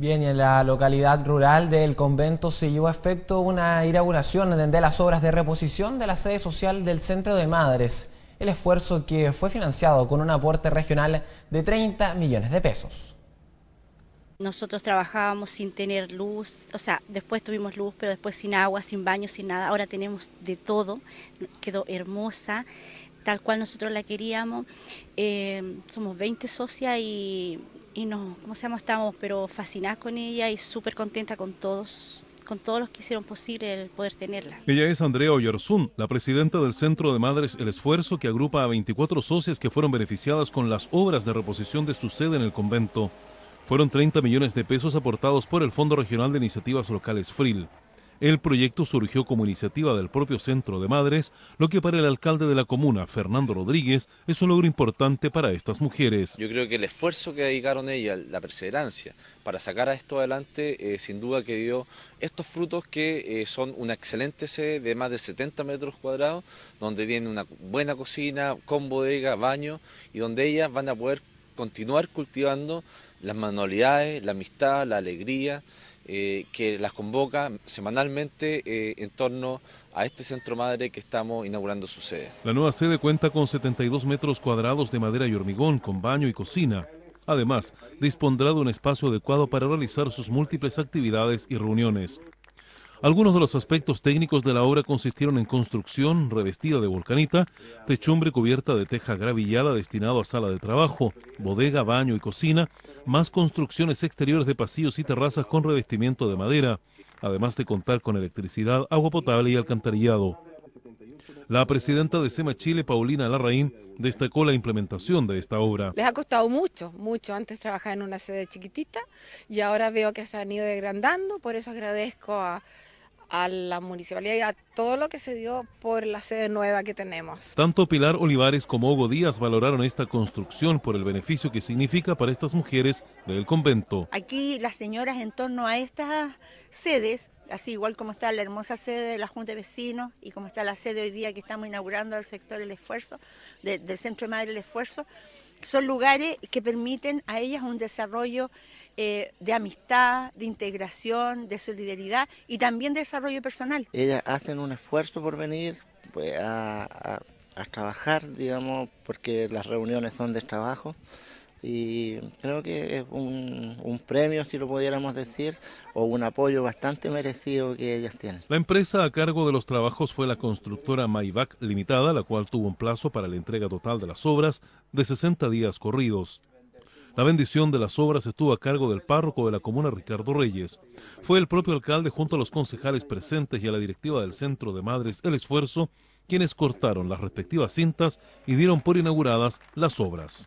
Bien, y en la localidad rural del convento se llevó a efecto una inauguración de las obras de reposición de la sede social del Centro de Madres, el esfuerzo que fue financiado con un aporte regional de 30 millones de pesos. Nosotros trabajábamos sin tener luz, o sea, después tuvimos luz, pero después sin agua, sin baño, sin nada. Ahora tenemos de todo, quedó hermosa, tal cual nosotros la queríamos. Eh, somos 20 socias y y no, como seamos, llama? Estamos pero fascinadas con ella y súper contenta con todos con todos los que hicieron posible el poder tenerla. Ella es Andrea Oyarzún, la presidenta del Centro de Madres El Esfuerzo, que agrupa a 24 socias que fueron beneficiadas con las obras de reposición de su sede en el convento. Fueron 30 millones de pesos aportados por el Fondo Regional de Iniciativas Locales FRIL. El proyecto surgió como iniciativa del propio Centro de Madres, lo que para el alcalde de la comuna, Fernando Rodríguez, es un logro importante para estas mujeres. Yo creo que el esfuerzo que dedicaron ellas, la perseverancia para sacar a esto adelante, eh, sin duda que dio estos frutos que eh, son una excelente sede de más de 70 metros cuadrados, donde tiene una buena cocina, con bodega, baño, y donde ellas van a poder continuar cultivando las manualidades, la amistad, la alegría, eh, que las convoca semanalmente eh, en torno a este centro madre que estamos inaugurando su sede. La nueva sede cuenta con 72 metros cuadrados de madera y hormigón, con baño y cocina. Además, dispondrá de un espacio adecuado para realizar sus múltiples actividades y reuniones. Algunos de los aspectos técnicos de la obra consistieron en construcción revestida de volcanita, techumbre cubierta de teja gravillada destinado a sala de trabajo, bodega, baño y cocina, más construcciones exteriores de pasillos y terrazas con revestimiento de madera, además de contar con electricidad, agua potable y alcantarillado. La presidenta de SEMA Chile, Paulina Larraín, destacó la implementación de esta obra. Les ha costado mucho, mucho. Antes trabajar en una sede chiquitita y ahora veo que se han ido degrandando por eso agradezco a a la municipalidad y a todo lo que se dio por la sede nueva que tenemos. Tanto Pilar Olivares como Hugo Díaz valoraron esta construcción por el beneficio que significa para estas mujeres del convento. Aquí las señoras en torno a estas sedes, así igual como está la hermosa sede de la Junta de Vecinos y como está la sede hoy día que estamos inaugurando al sector El Esfuerzo, del Centro de Madre del Esfuerzo, son lugares que permiten a ellas un desarrollo eh, de amistad, de integración, de solidaridad y también de desarrollo personal. Ellas hacen un esfuerzo por venir pues, a, trabajar, digamos, porque las reuniones son de trabajo y creo que es un, premio, si lo pudiéramos decir, o un apoyo bastante merecido que ellas tienen. La empresa a cargo de los trabajos fue la constructora Maybach Limitada, la cual tuvo un plazo para la entrega total de las obras de 60 días corridos. La bendición de las obras estuvo a cargo del párroco de la comuna Ricardo Reyes. Fue el propio alcalde junto a los concejales presentes y a la directiva del Centro de Madres El Esfuerzo quienes cortaron las respectivas cintas y dieron por inauguradas las obras.